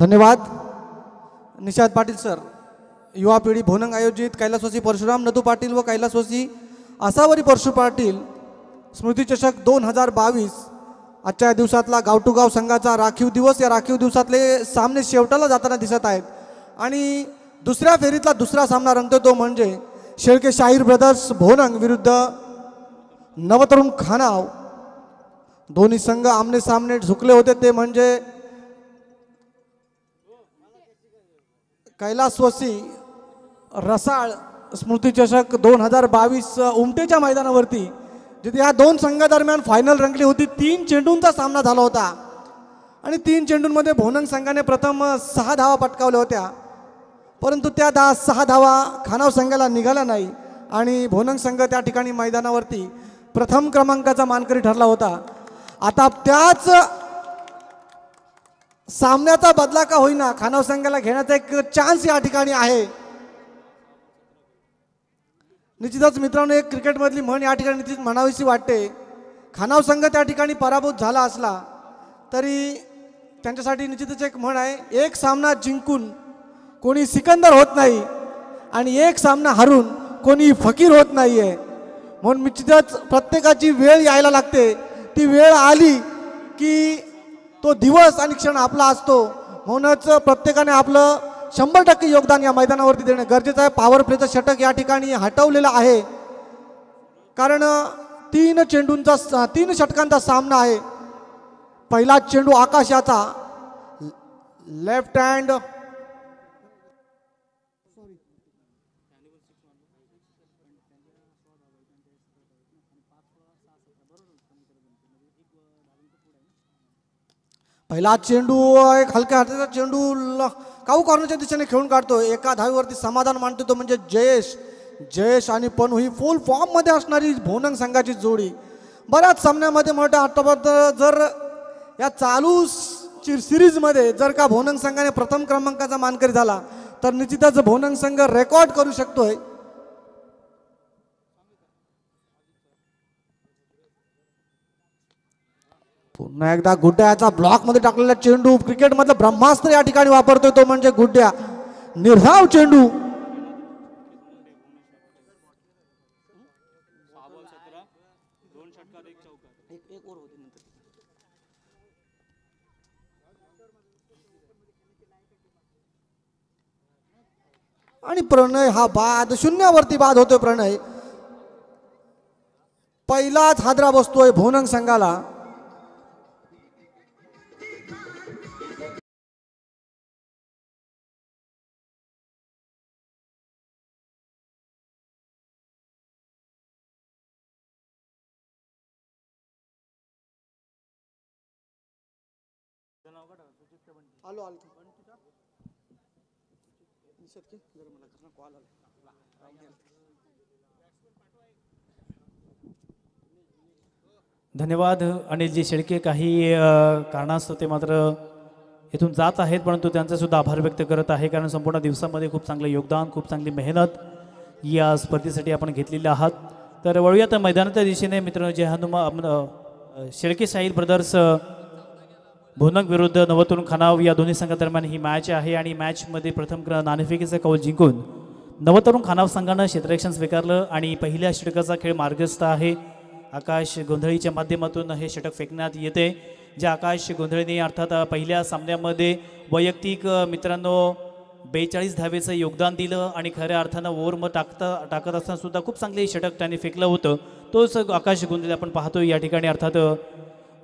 धन्यवाद निषाद पाटील सर युवा पिढी भोनंग आयोजित कैलासवासी परशुराम नदू पाटील व कैलासवासी आसावरी परशु पाटील स्मृतीचषक दोन हजार बावीस आजच्या दिवसातला गाव संघाचा राखीव दिवस या राखीव दिवसातले सामने शेवटाला जाताना दिसत आहेत आणि दुसऱ्या फेरीतला दुसरा सामना रंगतो तो म्हणजे शेळके शाहीर ब्रदर्स भोनंग विरुद्ध नवतरुण खानाव दोन्ही संघ आमने सामने झुकले होते ते म्हणजे वसी रसाळ स्मृतीचषक दोन हजार बावीस उमटेच्या मैदानावरती जिथे ह्या दोन संघादरम्यान फायनल रंगली होती तीन चेंडूंचा सामना झाला होता आणि तीन चेंडूंमध्ये भोनंग संघाने प्रथम सहा धावा पटकावल्या होत्या परंतु त्या दहा सहा धावा खानाव संघाला निघाला नाही आणि भोनंग संघ त्या ठिकाणी मैदानावरती प्रथम क्रमांकाचा मानकरी ठरला होता आता त्याच सामन्याचा बदला का होईना खानाव संघाला घेण्याचा एक चान्स या ठिकाणी आहे निश्चितच मित्रांनो एक क्रिकेटमधली म्हण या ठिकाणी निश्चित म्हणावीशी वाटते खानाव संघ त्या ठिकाणी पराभूत झाला असला तरी त्यांच्यासाठी निश्चितच एक म्हण आहे एक सामना जिंकून कोणी सिकंदर होत नाही आणि एक सामना हरून कोणी फकीर होत नाही आहे म्हणून निश्चितच प्रत्येकाची वेळ यायला लागते ती वेळ आली की तो दिवस आणि क्षण आपला असतो म्हणूनच प्रत्येकाने आपलं शंभर टक्के योगदान या मैदानावरती देणं गरजेचं आहे पॉवर प्लेचं षटक या ठिकाणी हटवलेलं आहे कारण तीन चेंडूंचा तीन षटकांचा सामना आहे पहिला चेंडू आकाशाचा लेफ्ट हँड पहिला चेंडू एक हलक्या हाताचा चेंडू काऊ कॉर्नरच्या दिशेने खेळून काढतो एका धावीवरती समाधान मानतो तो म्हणजे जयेश जयेश आणि पनू ही फुल फॉर्ममध्ये असणारी भोनंग संघाची जोडी बऱ्याच सामन्यामध्ये मोठ्या आठवत जर या चालू सिरीजमध्ये जर का भोनंग संघाने प्रथम क्रमांकाचा मानकरी झाला तर निश्चितच भोनंग संघ रेकॉर्ड करू शकतोय पुन्हा एकदा गुड्ड्याचा मध्ये टाकलेला चेंडू क्रिकेट क्रिकेटमधलं ब्रह्मास्त्र या ठिकाणी वापरतोय तो म्हणजे गुड्ड्या निर्धाव चेंडू आणि प्रणय हा बाद शून्यावरती बाद होतोय प्रणय पहिलाच हादरा बसतोय भोनंग संघाला धन्यवाद आलो जे की शेळके काही कारणास्तव ते मात्र इथून जात आहेत परंतु त्यांचा सुद्धा आभार व्यक्त करत आहे कारण संपूर्ण दिवसामध्ये खूप चांगलं योगदान खूप चांगली मेहनत या स्पर्धेसाठी आपण घेतलेली आहात तर वळूया तर मैदानाच्या दिशेने मित्रांनो जे हनुमा शेळके साहिल ब्रदर्स भोनक विरुद्ध नवतरुण खानाव या दोन्ही संघादरम्यान ही मॅच आहे आणि मॅचमध्ये प्रथम क्र नाणेफेकीचा कौल जिंकून नवतरुण खानाव संघानं क्षेत्ररक्षण स्वीकारलं आणि पहिल्या षटकाचा खेळ मार्गस्थ आहे आकाश गोंधळीच्या माध्यमातून हे षटक फेकण्यात येते जे आकाश गोंधळीने अर्थात पहिल्या सामन्यामध्ये वैयक्तिक मित्रांनो बेचाळीस धावेचं योगदान दिलं आणि खऱ्या अर्थानं ओवर मग टाकता टाकत असतानासुद्धा खूप चांगले षटक त्याने फेकलं होतं तोच आकाश गोंधळी आपण पाहतो या ठिकाणी अर्थात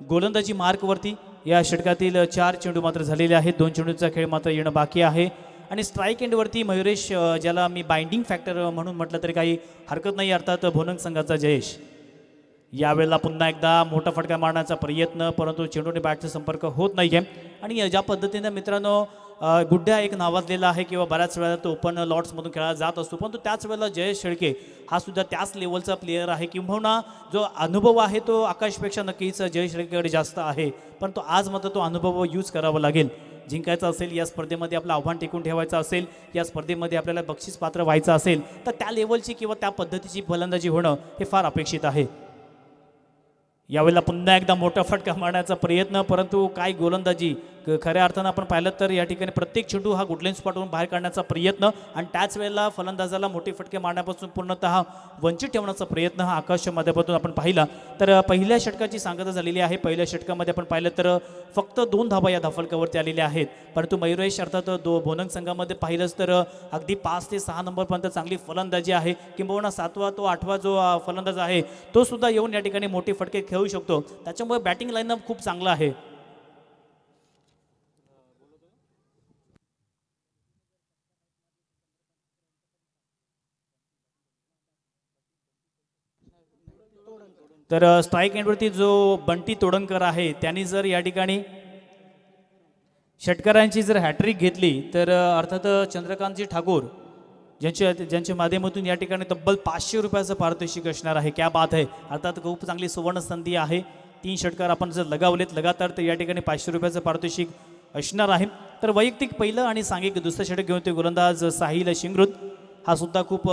गोलंदाजी मार्कवरती या षटकातील चार चेंडू मात्र झालेले आहेत दोन चेंडूचा खेळ मात्र येणं बाकी आहे आणि स्ट्राईक एंडवरती मयुरेश ज्याला मी बाइंडिंग फॅक्टर म्हणून म्हटलं तरी काही हरकत नाही अर्थात भोनंग संघाचा जयेश यावेळेला पुन्हा एकदा मोठा फटका मारण्याचा प्रयत्न परंतु चेंडूने बॅटचा संपर्क होत नाही आणि ज्या पद्धतीनं मित्रांनो गुड्ड्या एक नावाजलेला आहे किंवा बऱ्याच वेळा तो ओपन लॉट्समधून खेळायला जात असतो परंतु त्याच वेळेला जयेश शेळके हा सुद्धा त्याच लेवलचा प्लेयर आहे किंबहुना जो अनुभव आहे तो आकाशपेक्षा नक्कीच जयेश शेळकेकडे जास्त आहे परंतु आज मात्र तो अनुभव यूज करावा लागेल जिंकायचा असेल या स्पर्धेमध्ये आपलं आव्हान टिकून ठेवायचं असेल या स्पर्धेमध्ये आपल्याला बक्षीस पात्र व्हायचं असेल तर त्या लेवलची किंवा त्या पद्धतीची फलंदाजी होणं हे फार अपेक्षित आहे यावेळेला पुन्हा एकदा मोठा फटका मारण्याचा प्रयत्न परंतु काय गोलंदाजी खऱ्या अर्थानं आपण पाहिलं तर या ठिकाणी प्रत्येक चेंडू हा गुडलेन स्पॉटवरून बाहेर काढण्याचा प्रयत्न आणि त्याच वेळेला फलंदाजाला मोठे फटके मारण्यापासून पूर्णतः वंचित ठेवण्याचा प्रयत्न हा आकाश माध्यमातून आपण पाहिला तर पहिल्या षटकाची सांगता झालेली आहे पहिल्या षटकामध्ये आपण पाहिलं तर फक्त दोन धाबा या धाफलकावरती आलेल्या आहेत परंतु मयुरेश अर्थात दो बोनंग संघामध्ये पाहिलंच तर अगदी पाच ते सहा नंबरपर्यंत चांगली फलंदाजी आहे किंबहुना सातवा तो आठवा जो फलंदाज आहे तो सुद्धा येऊन या ठिकाणी मोठे फटके खेळू शकतो त्याच्यामुळे बॅटिंग लाईन खूप चांगला आहे तर स्ट्राईक एंडवरती जो बंटी तोडणकर आहे त्यांनी जर या ठिकाणी षटकारांची जर हॅट्रिक घेतली तर अर्थात चंद्रकांतजी ठाकूर ज्यांच्या ज्यांच्या माध्यमातून या ठिकाणी तब्बल पाचशे रुपयाचं पारितोषिक असणार आहे क्या बात आहे अर्थात खूप चांगली सुवर्ण संधी आहे तीन षटकार आपण जर लगावलेत लगातार तर या ठिकाणी पाचशे रुपयाचं पारितोषिक असणार आहे तर वैयक्तिक पहिलं आणि सांघिक दुसरं षटक घेऊन ते गोलंदाज साहिल शिंगृत हा सुद्धा खूप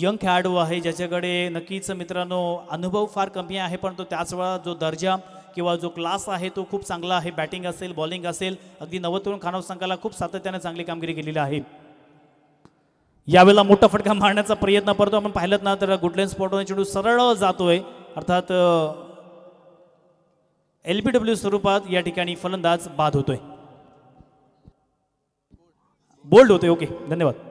यंग खेळाडू आहे ज्याच्याकडे नक्कीच मित्रांनो अनुभव फार कमी आहे पण तो त्याच वेळा जो दर्जा किंवा जो क्लास आहे तो खूप चांगला आहे बॅटिंग असेल बॉलिंग असेल अगदी नवतरुण खानव संघाला खूप सातत्याने चांगली कामगिरी केलेली आहे यावेळेला मोठा फटका मारण्याचा प्रयत्न करतो आपण पाहिलं ना तर गुडलेन स्पॉटवर चेंडू सरळ जातोय अर्थात एल बी डब्ल्यू स्वरूपात या ठिकाणी फलंदाज बाद होतोय बोल्ड होतोय ओके धन्यवाद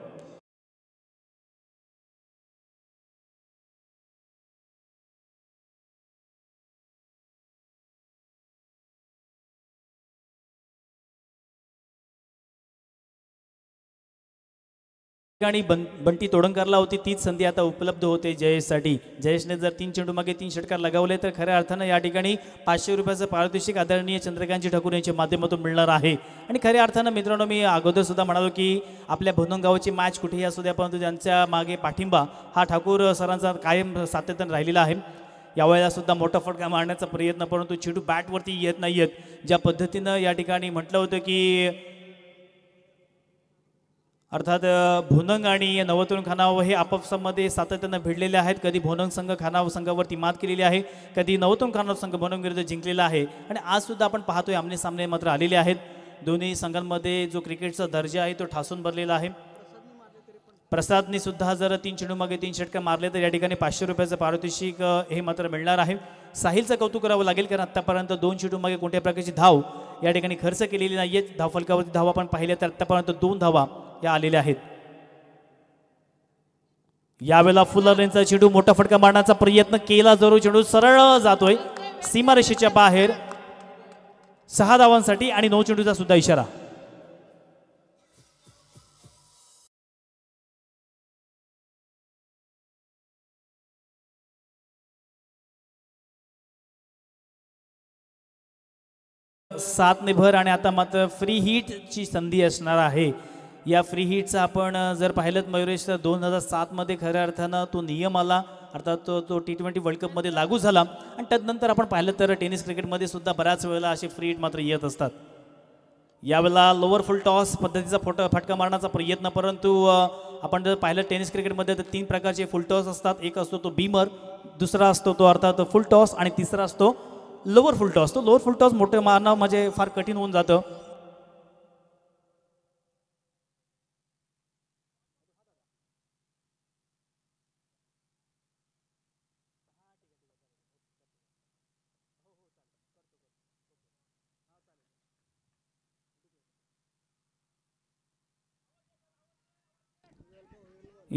ठिकाणी बं बंटी तोडंकरला होती तीच संधी आता उपलब्ध होते जयेशसाठी जयेशने जर तीन चेंडू मागे तीन षटकार लगावले तर खऱ्या अर्थानं या ठिकाणी पाचशे रुपयाचं पारितोषिक आदरणीय चंद्रकांतजी ठाकूर यांच्या माध्यमातून मिळणार आहे आणि खऱ्या अर्थानं मित्रांनो मी अगोदर सुद्धा म्हणालो की आपल्या गावची मॅच कुठेही असू द्या परंतु त्यांच्या मागे पाठिंबा हा ठाकूर सरांचा कायम सातत्यानं राहिलेला आहे यावेळेला सुद्धा मोठा फटका मारण्याचा प्रयत्न परंतु चेडू बॅटवरती येत नाही ज्या पद्धतीनं या ठिकाणी म्हटलं होतं की अर्थात भोनंग आणि नवतरुण खानाव हे आपापसामध्ये सातत्यानं भिडलेले आहेत कधी भोनंग संघ खानाव संघावरती मात केलेली आहे कधी नवतरुण खानाव संघ भोनंग विरुद्ध जिंकलेला आहे आणि आज सुद्धा आपण पाहतोय आमने सामने मात्र आलेले आहेत दोन्ही संघांमध्ये जो क्रिकेटचा दर्जा आहे तो ठासून भरलेला आहे प्रसादने सुद्धा जर तीन चेंडू मागे तीन षटका मारले तर या ठिकाणी पाचशे रुपयाचं पारितोषिक हे मात्र मिळणार आहे साहिलचं कौतुक करावं लागेल कारण आत्तापर्यंत दोन चेंडू मागे कोणत्या प्रकारची धाव या ठिकाणी खर्च केलेली नाही आहेत धावफलकावरती धावा आपण पाहिल्या तर आत्तापर्यंत दोन धावा या आलेल्या आहेत यावेळेला फुलरेंचा चेंडू मोठा फटका मारण्याचा प्रयत्न केला जरूर चेंडू सरळ जातोय सीमारेषेच्या बाहेर सहा धावांसाठी आणि नऊ चेंडूचा सुद्धा इशारा सात ने भर आणि आता मात्र फ्री ची संधी असणार आहे या फ्री हिटचा आपण जर पाहिलं मयुरेश तर दोन हजार सातमध्ये खऱ्या अर्थानं तो नियम आला अर्थात तो तो टी ट्वेंटी वर्ल्ड कपमध्ये लागू झाला आणि त्यानंतर आपण पाहिलं तर टेनिस क्रिकेटमध्ये सुद्धा बऱ्याच वेळेला असे फ्री हिट मात्र येत असतात यावेळेला लोअर फुल टॉस पद्धतीचा फोटो फटका मारण्याचा प्रयत्न परंतु आपण जर पाहिलं टेनिस क्रिकेटमध्ये तर तीन प्रकारचे फुल टॉस असतात एक असतो तो बीमर दुसरा असतो तो अर्थात फुल टॉस आणि तिसरा असतो लोअर फुल टॉस तो लोअर फुल टॉस मोठं मारणं म्हणजे फार कठीण होऊन जातं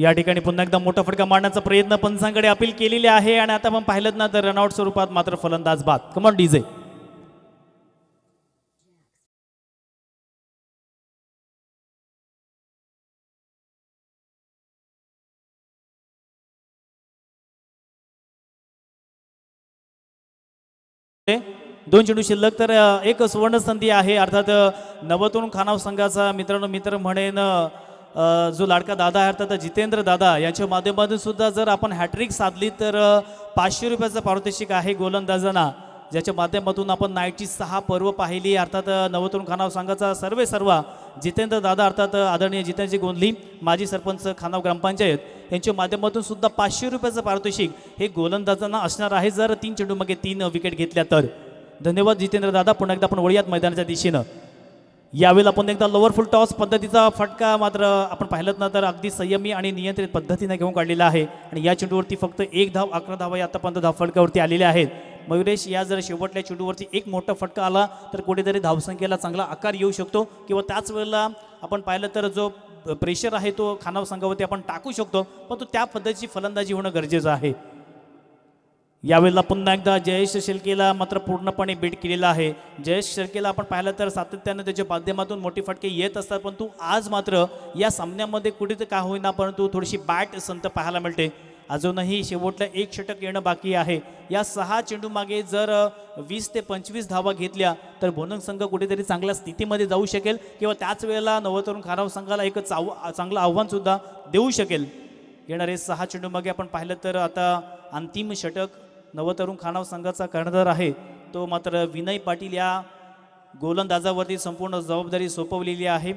या ठिकाणी पुन्हा एकदा मोठा फटका मारण्याचा प्रयत्न पंचांकडे अपील केलेली आहे आणि आता आपण पाहिलं ना तर रनआउट स्वरूपात मात्र फलंदाज बाद कमॉन डीजे दोन चेंडू शिल्लक तर एक सुवर्ण संधी आहे अर्थात नवतून खानाव संघाचा मित्रांनो मित्र म्हणेन जो लाडका दादा आहे अर्थात जितेंद्र दादा यांच्या माध्यमातून सुद्धा जर आपण हॅट्रिक साधली तर पाचशे रुपयाचं पारितोषिक आहे गोलंदाजांना ज्याच्या माध्यमातून आपण नाईटची सहा पर्व पाहिली अर्थात नवतरुण खानाव संघाचा सर्वे सर्व जितेंद्र दादा अर्थात आदरणीय जितेंद्रजी गोंधली माजी सरपंच खानाव ग्रामपंचायत यांच्या माध्यमातून सुद्धा पाचशे रुपयाचं पारितोषिक हे गोलंदाजांना असणार आहे जर तीन चेंडूमध्ये तीन विकेट घेतल्या तर धन्यवाद जितेंद्र दादा पुन्हा एकदा आपण वळूयात मैदानाच्या दिशेनं यावेळेला आपण एकदा लोअर फुल टॉस पद्धतीचा फटका मात्र आपण पाहिलं ना तर अगदी संयमी आणि नियंत्रित पद्धतीने घेऊन काढलेला आहे आणि या चेंडूवरती फक्त एक धाव अकरा धावा आतापर्यंत धाव फटकावरती आलेल्या आहेत मयुरेश या जर शेवटल्या चेंडूवरती एक मोठा फटका आला तर कुठेतरी धावसंख्येला चांगला आकार येऊ शकतो किंवा त्याच वेळेला आपण पाहिलं तर जो प्रेशर आहे तो खानाव संघावरती आपण टाकू शकतो पण तो त्या पद्धतीची फलंदाजी होणं गरजेचं आहे यावेळेला पुन्हा एकदा जयेश शेल्केला मात्र पूर्णपणे बीट केलेला आहे जयेश शेल्केला आपण पाहिलं तर सातत्यानं त्याच्या माध्यमातून मोठी फटके येत असतात परंतु आज मात्र या सामन्यामध्ये कुठे तर का होईना परंतु थोडीशी बॅट संत पाहायला मिळते अजूनही शेवटला एक षटक येणं बाकी आहे या सहा चेंडूमागे जर वीस ते पंचवीस धावा घेतल्या तर भोनंग संघ कुठेतरी चांगल्या स्थितीमध्ये जाऊ शकेल किंवा त्याच वेळेला नवतरुण खाराव संघाला एक चाव चांगलं आव्हानसुद्धा देऊ शकेल येणारे सहा चेंडूमागे आपण पाहिलं तर आता अंतिम षटक नवतरुण खानाव संघाचा कर्णधार आहे तो मात्र विनय पाटील या गोलंदाजावरती संपूर्ण जबाबदारी सोपवलेली आहे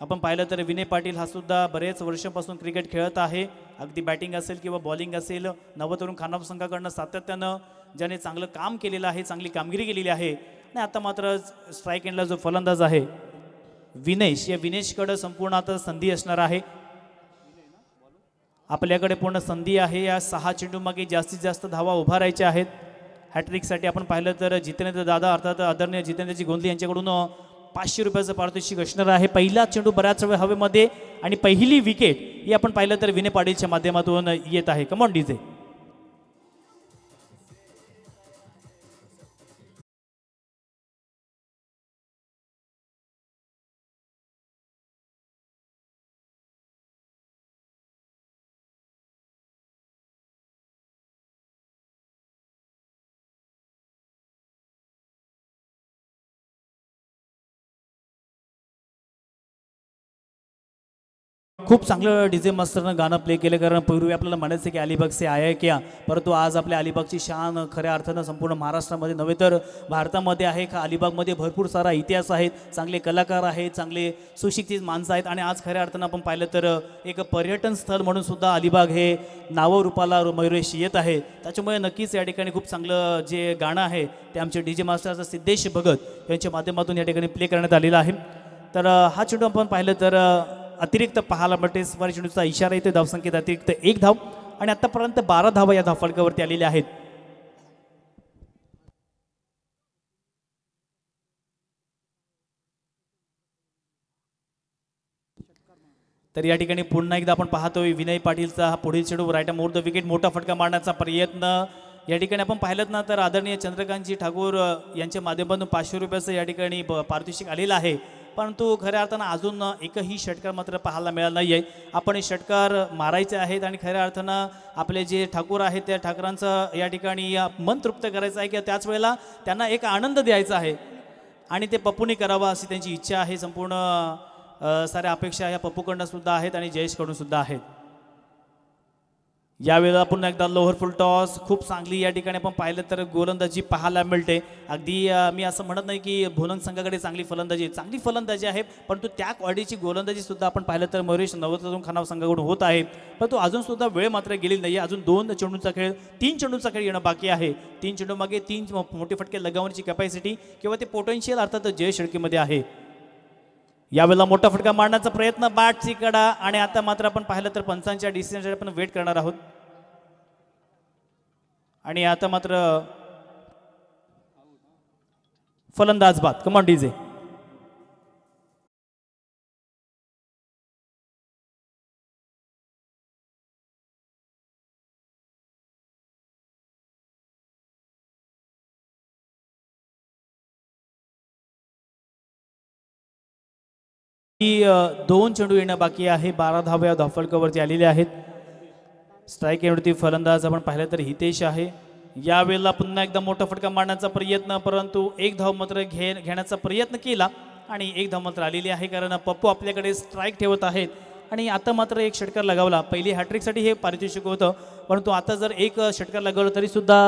आपण पाहिलं तर विनय पाटील हा सुद्धा बरेच वर्षापासून क्रिकेट खेळत आहे अगदी बॅटिंग असेल किंवा बॉलिंग असेल नवतरुण खानाव संघाकडनं सातत्यानं ज्याने चांगलं काम केलेलं आहे चांगली कामगिरी केलेली आहे नाही आता मात्र स्ट्राईक एंडला जो फलंदाज आहे विनेश या विनेशकडं संपूर्ण आता संधी असणार आहे आपल्याकडे पूर्ण संधी आहे या सहा चेंडूमागे जास्तीत जास्त धावा उभा राहायच्या आहेत हॅट्रिकसाठी आपण पाहिलं तर जितेंद्र दादा अर्थात आदरणीय जितेंद्रजी गोंदली यांच्याकडून पाचशे रुपयाचं पारितोषिक असणार आहे पहिला चेंडू बऱ्याच वेळ हवेमध्ये आणि पहिली विकेट ही आपण पाहिलं तर विने पाटीलच्या माध्यमातून येत आहे कमॉन डीजे खूप चांगलं डी जे मास्टरनं गाणं प्ले केलं कारण पूर्वी आपल्याला म्हणायचं की अलिबाग से आहे क्या परंतु आज आपल्या अलिबागची शान खऱ्या अर्थानं संपूर्ण महाराष्ट्रामध्ये नव्हे तर भारतामध्ये आहे का अलिबागमध्ये भरपूर सारा इतिहास आहे चांगले कलाकार आहेत चांगले सुशिक्षित माणसं आहेत आणि आज खऱ्या अर्थानं आपण पाहिलं तर एक पर्यटन स्थळ म्हणून सुद्धा अलिबाग हे नावरूपाला मयुरेश येत आहे त्याच्यामुळे नक्कीच या ठिकाणी खूप चांगलं जे गाणं आहे ते आमचे डी जे मास्टरचा सिद्धेश भगत यांच्या माध्यमातून या ठिकाणी प्ले करण्यात आलेलं आहे तर हा चेंडू आपण पाहिलं तर अतिरिक्त पाहायला मिळते चेंडूचा इशारा येतो धावसंख्येत अतिरिक्त एक धाव आणि आतापर्यंत बारा धावा या धावफलकावरती आलेल्या आहेत तर या ठिकाणी पुन्हा एकदा आपण पाहतोय विनय पाटीलचा हा पुढील चेडू रायटा मोर द विकेट मोठा फटका मारण्याचा प्रयत्न या ठिकाणी आपण पाहिलं ना तर आदरणीय चंद्रकांतजी ठाकूर यांच्या माध्यमातून पाचशे रुपयाचं या ठिकाणी पारितोषिक आलेलं आहे परंतु खऱ्या अर्थानं अजून एकही षटकार मात्र पाहायला मिळालं नाही आहे आपण हे षटकार मारायचे आहेत आणि खऱ्या अर्थानं आपले जे ठाकूर आहेत त्या ठाकरांचं या ठिकाणी मन तृप्त करायचं आहे किंवा त्याच वेळेला त्यांना एक आनंद द्यायचा आहे आणि ते पप्पूने करावा अशी त्यांची इच्छा आहे संपूर्ण साऱ्या अपेक्षा या पप्पूकडनं सुद्धा आहेत आणि जयेशकडून सुद्धा आहेत यावेळेला पुन्हा एकदा लोवरफुल टॉस खूप चांगली या ठिकाणी आपण पाहिलं तर गोलंदाजी पाहायला मिळते अगदी मी असं म्हणत नाही की भोलंग संघाकडे चांगली फलंदाजी आहे चांगली फलंदाजी आहे परंतु त्या क्वालिटीची गोलंदाजी सुद्धा आपण पाहिलं तर मयुरेश नवतरून खानाव संघाकडून होत आहे परंतु अजून सुद्धा वेळ मात्र गेली नाही अजून दोन चेंडूंचा खेळ तीन चेंडूंचा खेळ येणं बाकी आहे तीन चेंडू मागे तीन मोठे फटके लगावण्याची कॅपॅसिटी किंवा ते पोटेन्शियल अर्थात जय शेळकीमध्ये आहे यावेळेला मोठा फटका मारण्याचा प्रयत्न बॅटची कडा आणि आता मात्र आपण पाहिलं तर पंचांच्या डिसिजनसाठी आपण वेट करणार आहोत आणि आता मात्र फलंदाज बात, कमान डीजे दोन चेंडू येणं बाकी आहे बारा धाव्या धाफलकावरती आलेले आहेत स्ट्राईक एवढी फलंदाज आपण पाहिलं तर हितेश आहे यावेळेला पुन्हा एकदा मोठा फटका मारण्याचा प्रयत्न परंतु एक धाव मात्र घे घेण्याचा प्रयत्न केला आणि एक धाव मात्र आलेली आहे कारण पप्पू आपल्याकडे स्ट्राईक ठेवत आहेत आणि आता मात्र एक षटकार लगावला पहिली हॅट्रिकसाठी हे पारितोषिक होतं परंतु आता जर एक षटकार लगावलं तरीसुद्धा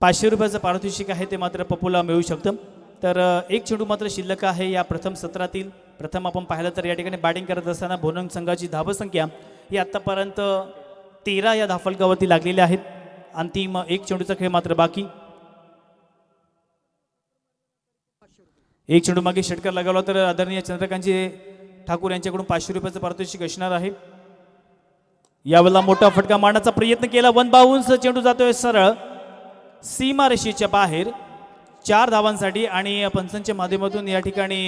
पाचशे रुपयाचं पारितोषिक आहे ते मात्र पप्पूला मिळू शकतं तर एक चेंडू मात्र शिल्लक आहे या प्रथम सत्रातील प्रथम आपण पाहिलं तर या ठिकाणी बॅटिंग करत असताना भोनंग संघाची धावसंख्या ही आत्तापर्यंत तेरा या धाफलकावरती लागलेल्या आहेत अंतिम एक चेंडूचा खेळ मात्र बाकी एक चेंडू मागे षटकार लागवला तर आदरणीय चंद्रकांतजी ठाकूर यांच्याकडून पाचशे रुपयाचं पारितोषिक असणार आहे यावेळेला मोठा फटका मारण्याचा प्रयत्न केला वन बाहून चेंडू जातोय सरळ सीमारेषेच्या बाहेर चार धावांसाठी आणि पंचांच्या माध्यमातून या ठिकाणी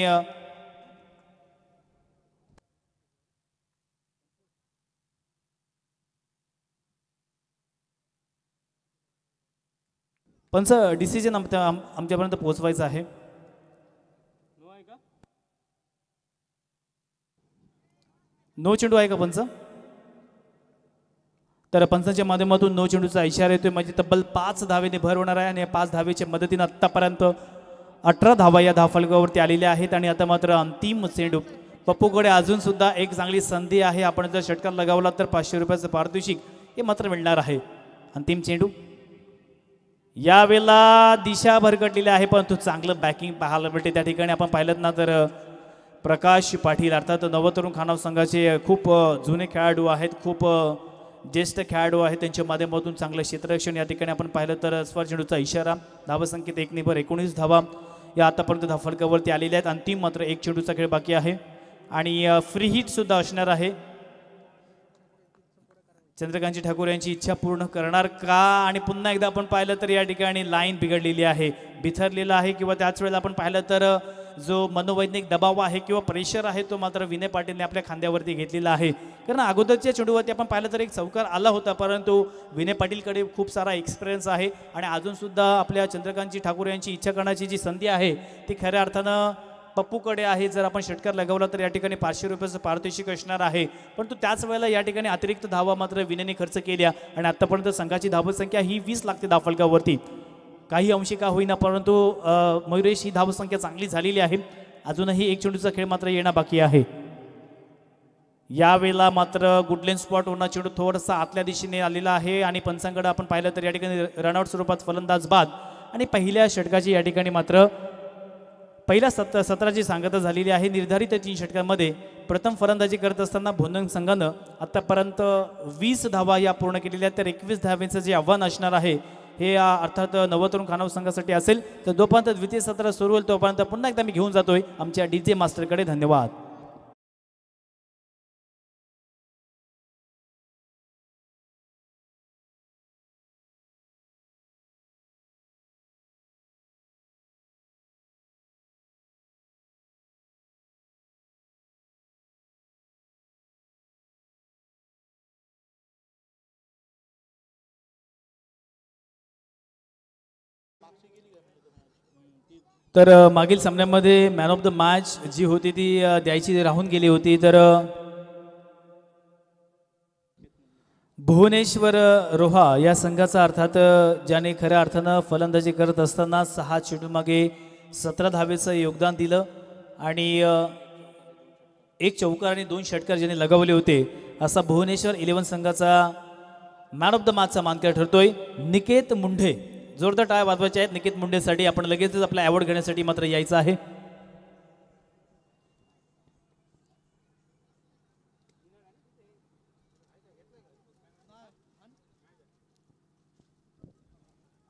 पण सर डिसिजन आमच्या आमच्यापर्यंत पोहोचवायचं आहे नो चेंडू आहे का पंच तर पंचाच्या माध्यमातून नो चेंडूचा इशारा येतोय म्हणजे तब्बल पाच धावेने भर होणार आहे आणि या पाच धावेच्या मदतीनं आत्तापर्यंत अठरा धावा या धाफलकावरती आलेल्या आहेत आणि आता मात्र अंतिम चेंडू पप्पूकडे अजून सुद्धा एक चांगली संधी आहे आपण जर षटकार लगावला तर पाचशे रुपयाचं पारितोषिक हे मात्र मिळणार आहे अंतिम चेंडू यावेळेला दिशा भरकटलेली आहे परंतु चांगलं बॅकिंग पाहायला मिळते त्या ठिकाणी आपण पाहिलं ना तर प्रकाश पाटील अर्थात नवतरुण खानाव संघाचे खूप जुने खेळाडू आहेत खूप ज्येष्ठ खेळाडू आहेत त्यांच्या माध्यमातून चांगलं क्षेत्ररक्षण या ठिकाणी आपण पाहिलं तर स्वर चेंडूचा इशारा धावसंख्येत एक निभर एकोणीस धावा या आतापर्यंत धाफलकावरती आलेल्या आहेत अंतिम मात्र एक चेंडूचा खेळ बाकी आहे आणि फ्री सुद्धा असणार आहे चंद्रकांतजी ठाकूर यांची इच्छा पूर्ण करणार का आणि पुन्हा एकदा आपण पाहिलं तर या ठिकाणी लाईन बिघडलेली आहे बिथरलेलं आहे किंवा त्याच वेळेला आपण पाहिलं तर जो मनोवैज्ञानिक दबाव आहे किंवा प्रेशर आहे तो मात्र विनय पाटीलने आपल्या खांद्यावरती घेतलेला आहे कारण अगोदरच्या चेंडूवरती आपण पाहिलं तर एक चौकार आला होता परंतु विनय पाटीलकडे खूप सारा एक्सपिरियन्स आहे आणि अजूनसुद्धा आपल्या चंद्रकांतजी ठाकूर यांची इच्छा करण्याची जी संधी आहे ती खऱ्या अर्थानं पप्पूकडे आहे जर आपण षटकार लगावला तर या ठिकाणी पाचशे रुपयाचं पारितोषिक असणार आहे परंतु त्याच वेळेला या ठिकाणी अतिरिक्त धावा मात्र विनयने खर्च केल्या आणि आतापर्यंत संघाची धावसंख्या ही वीस लागते दाफलकावरती काही अंशिका होईना परंतु मयुरेश ही धावसंख्या चांगली झालेली आहे अजूनही एक चेंडूचा खेळ मात्र येणं बाकी आहे यावेळेला मात्र गुडलेन स्पॉट उन्हा चेंडू थोडासा आतल्या दिशेने आलेला आहे आणि पंचांकडे आपण पाहिलं तर या ठिकाणी रनआउट स्वरूपात फलंदाज बाद आणि पहिल्या षटकाची या ठिकाणी मात्र पहिल्या सत सत्राची सांगता झालेली आहे निर्धारित तीन षटकांमध्ये प्रथम फलंदाजी करत असताना भोंदन संघानं आत्तापर्यंत वीस धावा या पूर्ण केलेल्या आहेत तर एकवीस धावेचं जे आव्हान असणार आहे हे अर्थात नवतरुण खानाव संघासाठी असेल तर जोपर्यंत द्वितीय सत्र सुरू होईल तोपर्यंत पुन्हा एकदा मी घेऊन जातोय आमच्या डी जे मास्टरकडे धन्यवाद तर मागील सामन्यामध्ये मॅन ऑफ द मॅच जी होती ती द्यायची राहून गेली होती तर भुवनेश्वर रोहा या संघाचा अर्थात ज्याने खऱ्या अर्थानं फलंदाजी करत असताना सहा मागे सतरा धावेचं योगदान दिलं आणि एक चौकार आणि दोन षटकार ज्याने लगावले होते असा भुवनेश्वर इलेव्हन संघाचा मॅन ऑफ द मॅचचा मानकर ठरतोय निकेत मुंढे जोरदार टाळ्या वाजवायच्या आहेत निकित मुंडेसाठी आपण लगेचच आपला अवॉर्ड घेण्यासाठी मात्र यायचं आहे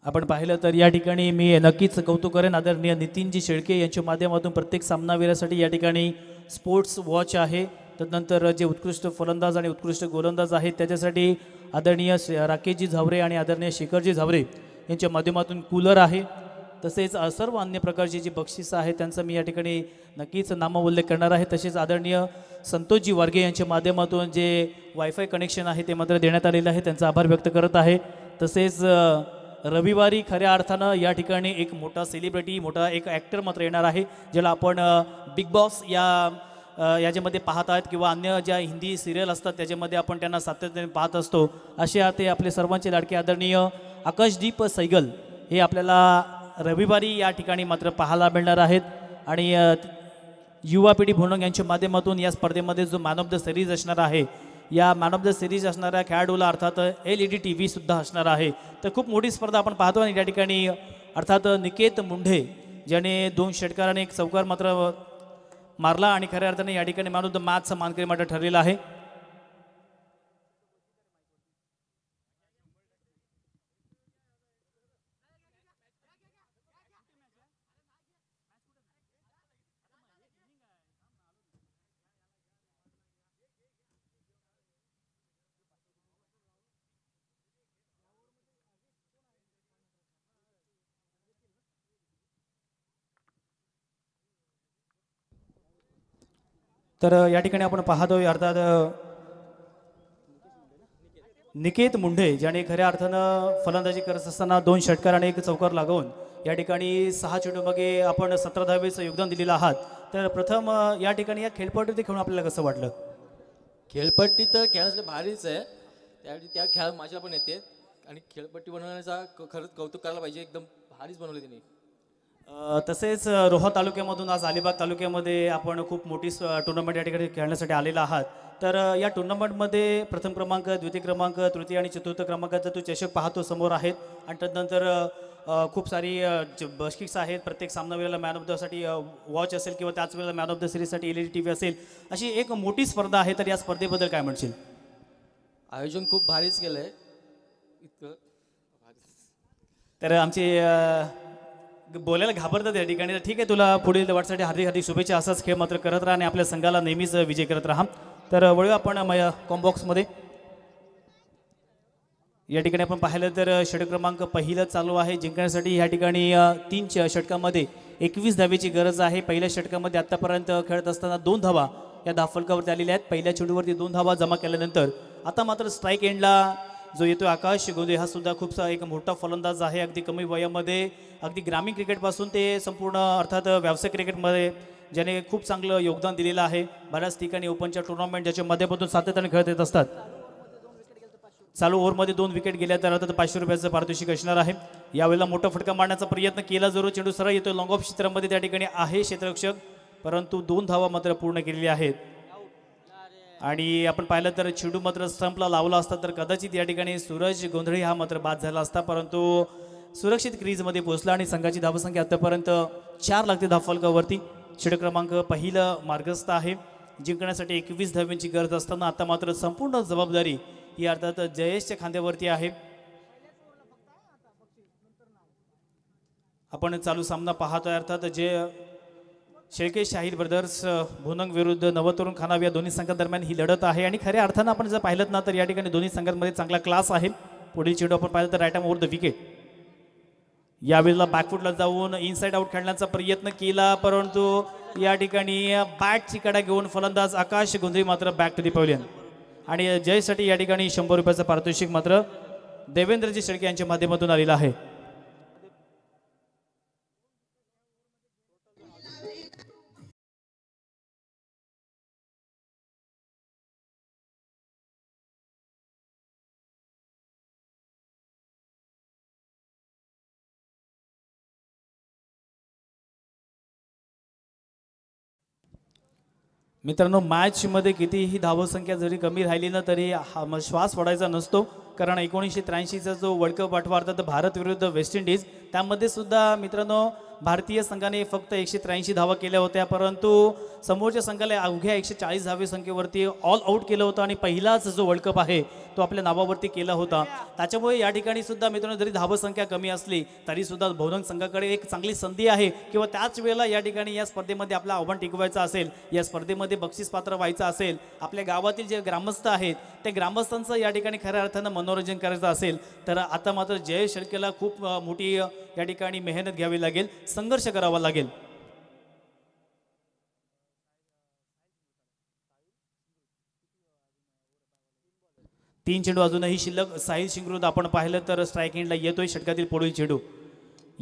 आपण पाहिलं तर या ठिकाणी मी नक्कीच कौतुक करेन आदरणीय नितीनजी शेळके यांच्या माध्यमातून प्रत्येक सामनावीरासाठी या ठिकाणी स्पोर्ट्स वॉच आहे तदनंतर जे उत्कृष्ट फलंदाज आणि उत्कृष्ट गोलंदाज आहेत त्याच्यासाठी आदरणीय राकेशजी झावरे आणि आदरणीय शेखरजी झावरे यांच्या माध्यमातून कूलर आहे तसेच सर्व अन्य प्रकारची जी बक्षिसं आहेत त्यांचा मी या ठिकाणी नक्कीच उल्लेख करणार आहे तसेच आदरणीय संतोषजी वारगे यांच्या माध्यमातून जे वायफाय कनेक्शन आहे ते मात्र देण्यात आलेलं आहे त्यांचा आभार व्यक्त करत आहे तसेच रविवारी खऱ्या अर्थानं या ठिकाणी एक मोठा सेलिब्रिटी मोठा एक ॲक्टर मात्र येणार आहे ज्याला आपण बिग बॉस या याच्यामध्ये पाहत आहेत किंवा अन्य ज्या हिंदी सिरियल असतात त्याच्यामध्ये आपण त्यांना सातत्याने पाहत असतो असे ते आपले सर्वांचे लाडके आदरणीय आकाशदीप सैगल हे आपल्याला रविवारी या ठिकाणी मात्र पाहायला मिळणार आहेत आणि युवा पिढी भोनंग यांच्या माध्यमातून या स्पर्धेमध्ये जो मॅन ऑफ द सिरीज असणार आहे या मॅन ऑफ द सिरीज असणाऱ्या खेळाडूला अर्थात L E e D T व्हीसुद्धा असणार आहे तर खूप मोठी स्पर्धा आपण पाहतो आणि या ठिकाणी अर्थात निकेत मुंढे ज्याने दोन षटकार आणि एक चौकार मात्र मारला आणि खऱ्या अर्थाने या ठिकाणी माणूस द मानकरी मात्र ठरलेला आहे तर या ठिकाणी आपण पाहतोय अर्थात निकेत मुंढे ज्याने खऱ्या अर्थानं फलंदाजी करत असताना दोन षटकार आणि एक चौकार लागवून या ठिकाणी सहा चेंडूमागे आपण सतरा दहावीचं योगदान दिलेलं आहात तर प्रथम या ठिकाणी या खेळपट्टीत खेळून आपल्याला कसं वाटलं खेळपट्टी तर खेळासाठी भारीच आहे त्यावेळी त्या खेळा माझ्या पण येते आणि खेळपट्टी बनवण्याचा खरंच कौतुक करायला पाहिजे एकदम भारीच बनवली त्यांनी तसेच रोहा तालुक्यामधून आज अलिबाग तालुक्यामध्ये आपण खूप मोठी टुर्नामेंट या ठिकाणी खेळण्यासाठी आलेला आहात तर या टुर्नामेंटमध्ये प्रथम क्रमांक द्वितीय क्रमांक तृतीय आणि चतुर्थ क्रमांकाचा तू चषक पाहतो समोर आहेत आणि त्यानंतर खूप सारी बस्किक्स आहेत प्रत्येक सामना वेळेला मॅन ऑफ दसाठी वॉच असेल किंवा त्याच वेळेला मॅन ऑफ द सिरीजसाठी L E D T V असेल अशी एक मोठी स्पर्धा आहे तर या स्पर्धेबद्दल काय म्हणशील आयोजन खूप भारीच केलं आहे इतकं तर आमचे बोलायला घाबरतात या ठिकाणी तर ठीक आहे तुला पुढील वाटसाठी हार्दिक हार्दिक शुभेच्छा असाच खेळ मात्र करत राहा आणि आपल्या संघाला नेहमीच विजय करत राहा तर वळूया आपण माझ्या कॉम्बॉक्समध्ये या ठिकाणी आपण पाहिलं तर षटक्रमांक क्रमांक पहिलं चालू आहे जिंकण्यासाठी या ठिकाणी तीन षटकामध्ये एकवीस धावेची गरज आहे पहिल्या षटकामध्ये आत्तापर्यंत खेळत असताना दोन धावा या दाफलकावरती आलेल्या आहेत पहिल्या चेंडूवरती दोन धावा जमा केल्यानंतर आता मात्र स्ट्राईक एंडला जो येतो आकाश गोंदे हा सुद्धा खूप एक मोठा फलंदाज आहे अगदी कमी वयामध्ये अगदी ग्रामीण क्रिकेटपासून ते संपूर्ण अर्थात व्यावसायिक क्रिकेटमध्ये ज्याने खूप चांगलं योगदान दिलेलं आहे बऱ्याच ठिकाणी ओपनच्या टुर्नामेंट ज्याच्या माध्यमातून सातत्याने खेळत येत असतात चालू ओव्हरमध्ये दोन विकेट गेल्या तर आता पाचशे रुपयाचं पारितोषिक असणार आहे यावेळेला मोठा फटका मारण्याचा प्रयत्न केला जरूर चेंडू सरळ येतो लॉंग ऑफ क्षेत्रामध्ये त्या ठिकाणी आहे क्षेत्ररक्षक परंतु दोन धावा मात्र पूर्ण केलेली आहेत आणि आपण पाहिलं तर चिडू मात्र स्टंपला लावला असता तर कदाचित या ठिकाणी सूरज गोंधळी हा मात्र बाद झाला असता परंतु सुरक्षित क्रीजमध्ये पोहोचला आणि संघाची धावसंख्या आतापर्यंत चार लागते धाफलकावरती छेड क्रमांक पहिलं मार्गस्थ आहे जिंकण्यासाठी एकवीस धाव्यांची गरज असताना आता मात्र संपूर्ण जबाबदारी ही अर्थात जयेशच्या खांद्यावरती आहे आपण चालू सामना पाहतोय अर्थात जे शेळके शाहीर ब्रदर्स भुनंग विरुद्ध नवतरुण खानाव या दोन्ही संघांदरम्यान ही लढत आहे आणि खऱ्या अर्थानं आपण जर पाहिलं ना तर या ठिकाणी दोन्ही संघांमध्ये चांगला क्लास आहे पुढील चेंडू आपण पाहिलं तर राईट आम ओव्हर द विकेट यावेळेला बॅकफुटला जाऊन इनसाइड आउट खेळण्याचा प्रयत्न केला परंतु या ठिकाणी बॅटची कडा घेऊन फलंदाज आकाश गुंजरी मात्र बॅक टू दिपवलीन आणि जयसाठी या ठिकाणी शंभर रुपयाचं पारितोषिक मात्र देवेंद्रजी शेळके यांच्या माध्यमातून आलेला आहे मित्रांनो मॅचमध्ये कितीही धावसंख्या जरी कमी राहिली ना तरी हा श्वास पडायचा नसतो कारण एकोणीसशे त्र्याऐंशीचा जो वर्ल्ड कप आठवा अर्थात भारत विरुद्ध वेस्ट इंडिज त्यामध्ये सुद्धा मित्रांनो भारतीय संघाने फक्त एकशे त्र्याऐंशी धावा केल्या होत्या परंतु समोरच्या संघाला अवघ्या एकशे चाळीस धावे संख्येवरती ऑल आऊट केलं होतं आणि पहिलाच जो वर्ल्ड कप आहे तो आपल्या नावावरती केला होता त्याच्यामुळे या ठिकाणी सुद्धा मित्रांनो जरी धावसंख्या कमी असली तरी सुद्धा बहुरंग संघाकडे एक चांगली संधी आहे किंवा त्याच वेळेला या ठिकाणी या स्पर्धेमध्ये आपलं आव्हान टिकवायचं असेल या स्पर्धेमध्ये बक्षीस पात्र व्हायचं असेल आपल्या गावातील जे ग्रामस्थ आहेत त्या ग्रामस्थांचं या ठिकाणी खऱ्या अर्थानं मनोरंजन करायचं असेल तर आता मात्र जय शेळकेला खूप मोठी या ठिकाणी मेहनत घ्यावी लागेल संघर्ष करावा लागेल तीन चेंडू अजूनही शिल्लक साहिल शिंगरूद आपण पाहिलं तर स्ट्रायकिंगला येतोय षटकातील पुढील चेंडू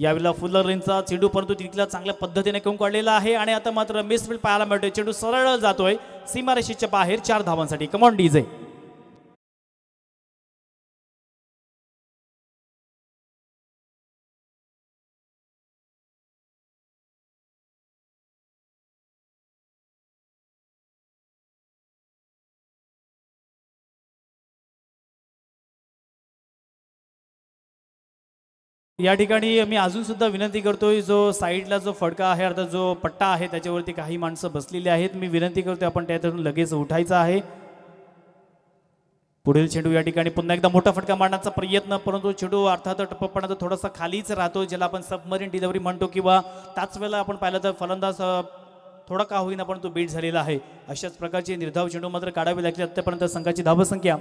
यावेळेला फुल्लर रेंजचा चेंडू परंतु तिथला चांगल्या पद्धतीने कमी काढलेला आहे आणि आता मात्र फिल्ड पाहायला मिळतोय चेंडू सरळ जातोय सीमारेषेच्या बाहेर चार धावांसाठी कमॉन डीजे या ठिकाणी मी अजून सुद्धा विनंती करतोय जो साईडला जो फडका आहे अर्थात जो पट्टा आहे त्याच्यावरती काही माणसं बसलेली आहेत मी विनंती करतोय आपण त्यातून लगेच उठायचं आहे पुढील चेंडू या ठिकाणी पुन्हा एकदा मोठा फटका मारण्याचा प्रयत्न परंतु चेंडू अर्थात टप्पपणाचा थोडासा खालीच राहतो ज्याला आपण सबमरीन डिलिव्हरी म्हणतो किंवा त्याच वेळेला आपण पाहिलं तर फलंदाज थोडा का होईना परंतु बीट झालेला आहे अशाच प्रकारचे निर्धाव चेंडू मात्र काढावे लागले आतापर्यंत संघाची धावसंख्या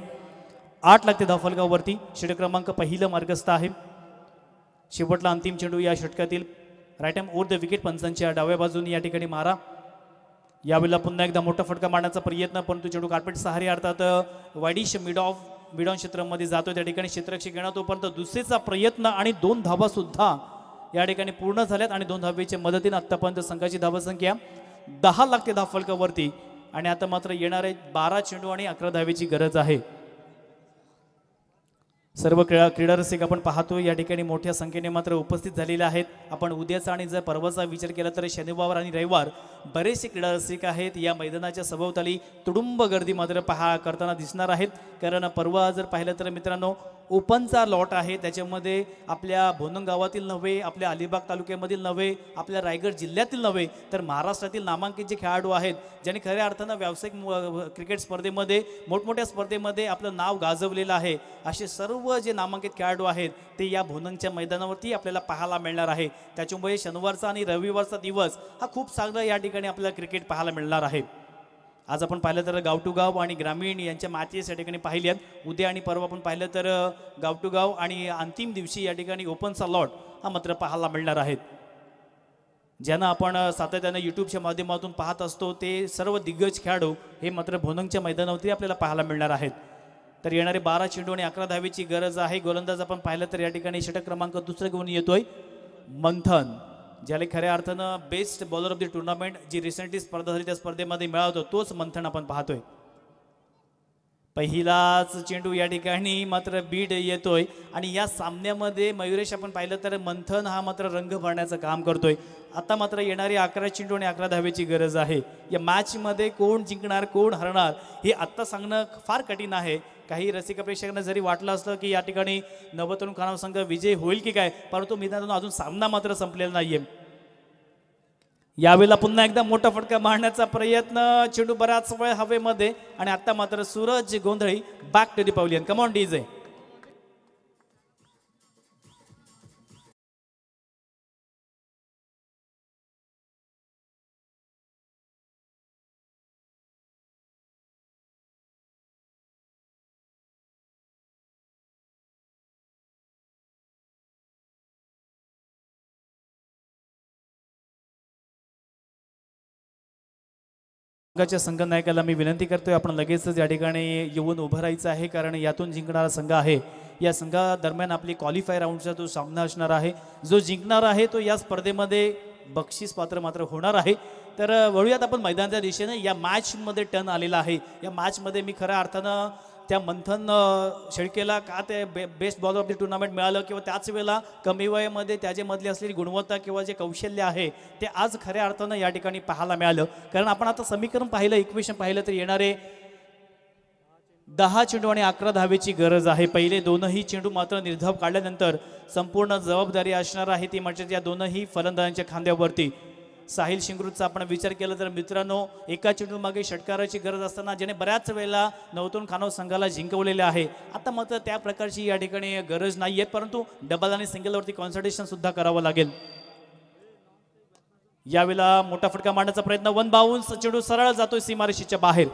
आठ लागते छेड षटक्रमांक पहिलं मार्गस्थ आहे शेवटला अंतिम चेंडू या षटकातील right arm over the wicket पंचांच्या डाव्या बाजूने या ठिकाणी मारा यावेळेला पुन्हा एकदा मोठा फटका मारण्याचा प्रयत्न परंतु चेंडू कार्पेट सहारी अर्थात वाईडिश मिड ऑफ मिडॉन क्षेत्रामध्ये जातो त्या ठिकाणी क्षेत्ररक्षक घेणार तोपर्यंत दुसरीचा प्रयत्न आणि दोन धाबा सुद्धा या ठिकाणी पूर्ण झाल्यात आणि दोन धाबेच्या मदतीने आत्तापर्यंत संघाची संख्या दहा लागते दहा फलकावरती आणि आता मात्र येणारे बारा चेंडू आणि अकरा धावेची गरज आहे सर्व क्रीडा क्रीडा रसिक आपण पाहतो या ठिकाणी मोठ्या संख्येने मात्र उपस्थित झालेले आहेत आपण उद्याचा आणि जर परवाचा विचार केला तर शनिवार आणि रविवार बरेचसे क्रीडा रसिक आहेत या मैदानाच्या सभोवताली तुडुंब गर्दी मात्र पहा करताना दिसणार आहेत कारण परवा जर पाहिलं तर मित्रांनो ओपनचा लॉट आहे त्याच्यामध्ये आपल्या भोनंग गावातील नव्हे आपल्या अलिबाग तालुक्यामधील नव्हे आपल्या रायगड जिल्ह्यातील नव्हे तर महाराष्ट्रातील नामांकित जे खेळाडू आहेत ज्यांनी खऱ्या अर्थानं व्यावसायिक क्रिकेट स्पर्धेमध्ये मोठमोठ्या स्पर्धेमध्ये आपलं नाव गाजवलेलं आहे असे सर्व जे नामांकित खेळाडू आहेत ते या भोनंगच्या मैदानावरती आपल्याला पाहायला मिळणार आहे त्याच्यामुळे शनिवारचा आणि रविवारचा दिवस हा खूप चांगला या ठिकाणी आपल्याला क्रिकेट पाहायला मिळणार आहे आज आपण पाहिलं तर गाव टू गाव आणि ग्रामीण यांच्या मॅचेस या ठिकाणी आहेत उद्या आणि परवा आपण पाहिलं तर गाव टू गाव आणि अंतिम दिवशी या ठिकाणी ओपनचा लॉट हा मात्र पाहायला मिळणार आहेत ज्यांना आपण सातत्यानं यूट्यूबच्या माध्यमातून पाहत असतो ते सर्व दिग्गज खेळाडू हे मात्र भोनंगच्या मैदानावरती आपल्याला पाहायला मिळणार आहेत तर येणारे बारा चेंडू आणि अकरा दहावीची गरज आहे गोलंदाज आपण पाहिलं तर या ठिकाणी षटक क्रमांक दुसरं घेऊन येतोय मंथन ज्याला खऱ्या अर्थानं best bowler of the tournament जी रिसेंटली स्पर्धा झाली त्या स्पर्धेमध्ये मिळावतो तोच मंथन आपण पाहतोय पहिलाच चेंडू या ठिकाणी मात्र बीड येतोय आणि या सामन्यामध्ये मयुरेश आपण पाहिलं तर मंथन हा मात्र रंग भरण्याचं काम करतोय आता मात्र येणारी अकरा चेंडू आणि अकरा धावेची गरज आहे या मॅचमध्ये कोण जिंकणार कोण हरणार हे आत्ता सांगणं फार कठीण आहे काही रसिक प्रेक्षकांना जरी वाटलं असलं की या ठिकाणी नवतरुण खानाव संघ विजय होईल की काय परंतु मैदानातून अजून सामना मात्र संपलेला नाहीये यावेळेला पुन्हा एकदा मोठा फटका मारण्याचा प्रयत्न चेंडू बराच वेळ हवेमध्ये आणि आता मात्र सूरज गोंधळी बॅक टू दी पावली कमॉन डीजे संघाच्या नायकाला मी विनंती करतोय आपण लगेचच या ठिकाणी येऊन उभं राहायचं आहे कारण यातून जिंकणारा संघ आहे या संघादरम्यान आपली क्वालिफाय राऊंडचा जो सामना असणार आहे जो जिंकणार आहे तो या स्पर्धेमध्ये बक्षीस पात्र मात्र होणार आहे तर वळूयात आपण मैदानाच्या दिशेने या मॅचमध्ये टर्न आलेला आहे या मॅचमध्ये मी खऱ्या अर्थानं त्या मंथन शेळकेला का ते बे best bowler of the tournament मिळालं किंवा त्याच वेळेला कमी वयामध्ये त्याच्यामधली असलेली गुणवत्ता किंवा जे कौशल्य आहे ते आज खऱ्या अर्थानं या ठिकाणी पाहायला मिळालं कारण आपण आता समीकरण पाहिलं इक्वेशन पाहिलं तर येणारे दहा चेंडू आणि अकरा धावेची गरज आहे पहिले दोनही चेंडू मात्र निर्धाव काढल्यानंतर संपूर्ण जबाबदारी असणार आहे ती म्हणजे या दोनही फलंदाजांच्या खांद्यावरती साहिल शिंगरूचा आपण विचार केला तर मित्रांनो एका मागे षटकाराची गरज असताना ज्याने बऱ्याच वेळेला नवतून खानव संघाला जिंकवलेले आहे आता मात्र त्या प्रकारची या ठिकाणी गरज नाही परंतु डबल आणि सिंगलवरती कॉन्सन्ट्रेशन सुद्धा करावं लागेल यावेळेला मोठा फटका मांडण्याचा प्रयत्न वन बाहून चेंडू सरळ जातोय सीमारेषेच्या बाहेर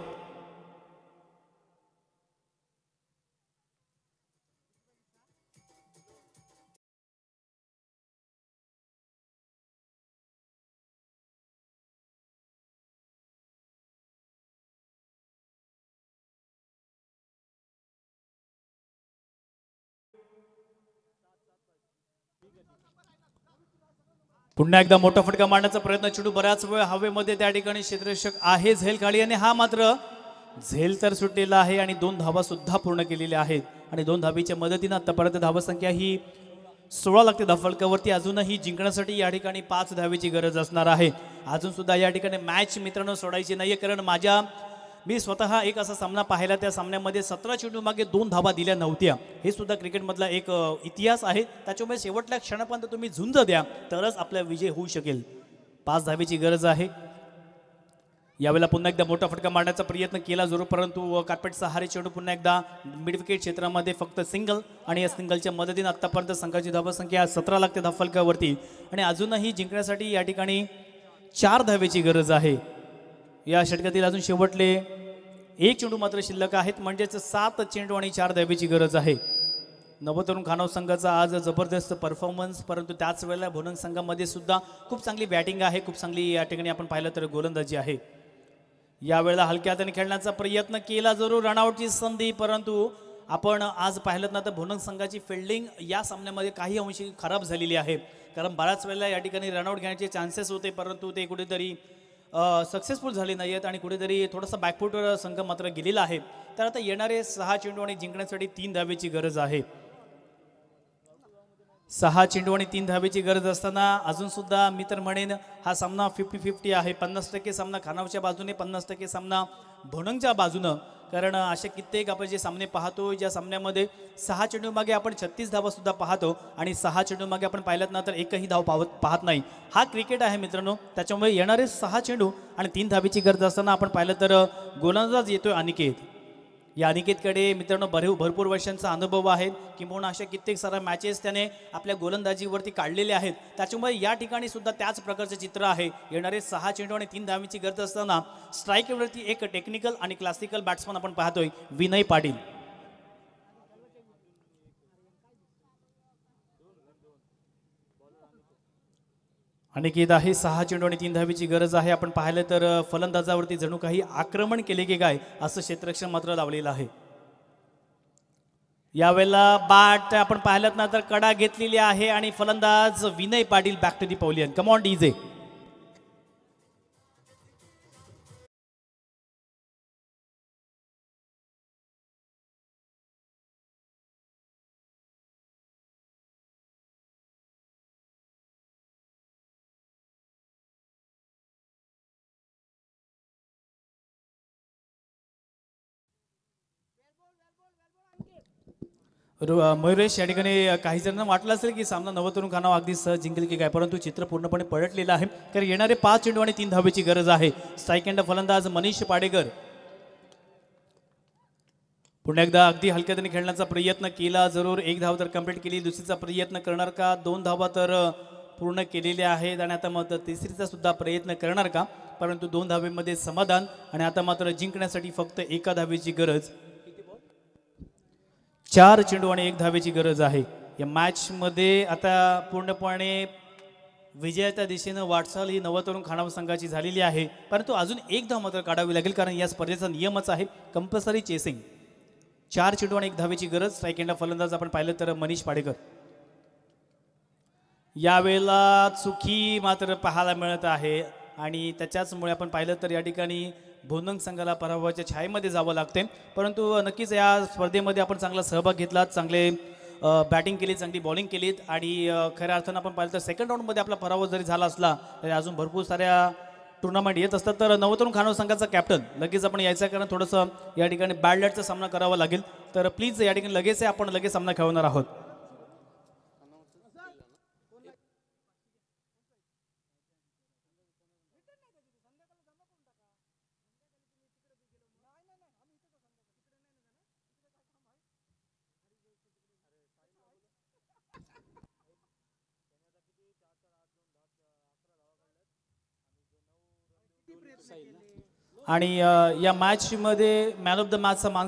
पुन्हा एकदा मोठा फटका मारण्याचा प्रयत्न चिडू बऱ्याच वेळ हवेमध्ये त्या ठिकाणी क्षेत्ररक्षक आहे झेल काळी आणि हा मात्र झेल तर सुटलेला आहे आणि दोन धावा सुद्धा पूर्ण केलेल्या आहेत आणि दोन धावीच्या मदतीनं आतापर्यंत धावसंख्या ही सोळा लागते धाफलकावरती अजूनही जिंकण्यासाठी या ठिकाणी पाच धावेची गरज असणार आहे अजून सुद्धा या ठिकाणी मॅच मित्रांनो सोडायची नाहीये कारण माझ्या मी स्वतः एक असा सामना पाहिला त्या सामन्यामध्ये सतरा चेंडू मागे दोन धाबा दिल्या नव्हत्या हे सुद्धा क्रिकेटमधला एक इतिहास आहे त्याच्यामुळे शेवटल्या क्षणापर्यंत तुम्ही झुंज द्या तरच आपला विजय होऊ शकेल पाच धावेची गरज आहे यावेळेला पुन्हा एकदा मोठा फटका मारण्याचा प्रयत्न केला जरूर परंतु कार्पेटचा हारे चेंडू पुन्हा एकदा मिडविकेट क्षेत्रामध्ये फक्त सिंगल आणि या सिंगलच्या मदतीनं आत्तापर्यंत संघाची धावसंख्या सतरा लागते धाफलकावरती आणि अजूनही जिंकण्यासाठी या ठिकाणी चार धावेची गरज आहे या षटकातील अजून शेवटले एक चेंडू मात्र शिल्लक आहेत म्हणजेच सात चेंडू आणि चार द्यावीची गरज आहे नवतरुण खानव संघाचा आज जबरदस्त परफॉर्मन्स परंतु त्याच वेळेला भोनंग संघामध्ये सुद्धा खूप चांगली बॅटिंग आहे खूप चांगली या ठिकाणी आपण पाहिलं तर गोलंदाजी आहे यावेळेला हलक्या हाताने खेळण्याचा प्रयत्न केला जरूर रनआउटची संधी परंतु आपण आज पाहिलं ना तर भोनंग संघाची फिल्डिंग या सामन्यामध्ये काही अंशी खराब झालेली आहे कारण बऱ्याच वेळेला या ठिकाणी रनआउट घेण्याचे चान्सेस होते परंतु ते कुठेतरी सक्सेसफुल झाले नाही आहेत आणि कुठेतरी थोडासा बॅकफुटवर संघ मात्र गेलेला आहे तर आता येणारे सहा चेंडू आणि जिंकण्यासाठी तीन धावेची गरज आहे सहा चेंडू आणि तीन धावेची गरज असताना अजून सुद्धा मी तर म्हणेन हा सामना फिफ्टी फिफ्टी आहे पन्नास टक्के सामना खानावच्या बाजूने पन्नास टक्के सामना भोणंगच्या बाजूनं कारण असे कित्येक आपण जे सामने पाहतो ज्या सामन्यामध्ये सहा मागे आपण छत्तीस धावासुद्धा पाहतो आणि सहा मागे आपण पाहिलात ना तर एकही धाव पाहत पाहत नाही हा क्रिकेट आहे मित्रांनो त्याच्यामुळे येणारे सहा चेंडू आणि तीन धाबीची गरज असताना आपण पाहिलं तर गोलंदाज येतोय अनिकेत या अनिकेतकडे मित्रांनो भरपूर भरपूर वर्षांचा अनुभव आहे किंबहुना अशा कित्येक साऱ्या मॅचेस त्याने आपल्या गोलंदाजीवरती काढलेले आहेत त्याच्यामुळे या ठिकाणी सुद्धा त्याच प्रकारचे चित्र आहे येणारे सहा चेंडू आणि तीन धावीची गरज असताना स्ट्राईकवरती एक टेक्निकल आणि क्लासिकल बॅट्समन आपण पाहतोय विनय पाटील अनेक आहे सहा चेंडू आणि तीन धावीची गरज आहे आपण पाहिलं तर फलंदाजावरती जणू काही आक्रमण केले की काय असं क्षेत्रक्षण मात्र लावलेलं आहे यावेळेला बाट आपण पाहिलं ना तर कडा घेतलेली आहे आणि फलंदाज Vinay Patil back to the pavilion come on DJ Mayuresh या ठिकाणी काही जणांना वाटलं असेल की सामना नवतरुण खानाव अगदी सहज जिंकेल की काय परंतु चित्र पूर्णपणे पळटलेलं आहे कारण येणारे पाच चेंडू आणि तीन धावेची गरज आहे सायकंड फलंदाज मनीष पाडेकर पुन्हा एकदा अगदी हलक्या त्यांनी खेळण्याचा प्रयत्न केला जरूर एक धाव तर कंप्लीट केली दुसरीचा प्रयत्न करणार का दोन धावा तर पूर्ण केलेल्या आहेत आणि आता मात्र तिसरीचा सुद्धा प्रयत्न करणार का परंतु दोन धावेमध्ये समाधान आणि आता मात्र जिंकण्यासाठी फक्त एका धावेची गरज चार चेंडू आणि एक धावेची गरज आहे या मॅचमध्ये आता पूर्णपणे विजयाच्या दिशेनं वाटचाल ही नवतरुण खाणाव संघाची झालेली आहे परंतु अजून एक धाव मात्र काढावी लागेल कारण या स्पर्धेचा नियमच आहे कंपल्सरी चेसिंग चार चेंडू आणि एक धावेची गरज स्ट्रायकेंडा फलंदाज आपण पाहिलं तर मनीष पाडेकर यावेळेला चुकी मात्र पाहायला मिळत आहे आणि त्याच्याचमुळे आपण पाहिलं तर या ठिकाणी भोनंग संघाला पराभवाच्या छायेमध्ये जावं लागते परंतु नक्कीच या स्पर्धेमध्ये आपण चांगला सहभाग घेतला चांगले बॅटिंग केली चांगली बॉलिंग केलीत आणि खऱ्या अर्थानं आपण पाहिलं तर सेकंड राऊंडमध्ये आपला पराभव जरी झाला असला तरी अजून भरपूर साऱ्या टुर्नामेंट येत असतात तर नवतरुण खानव संघाचा कॅप्टन लगेच आपण यायचं कारण थोडंसं या ठिकाणी बॅड लाईटचा सामना करावा लागेल तर प्लीज या ठिकाणी लगेच आपण लगेच सामना खेळवणार आहोत आणि या मॅचमध्ये मॅन ऑफ द मॅचचा मान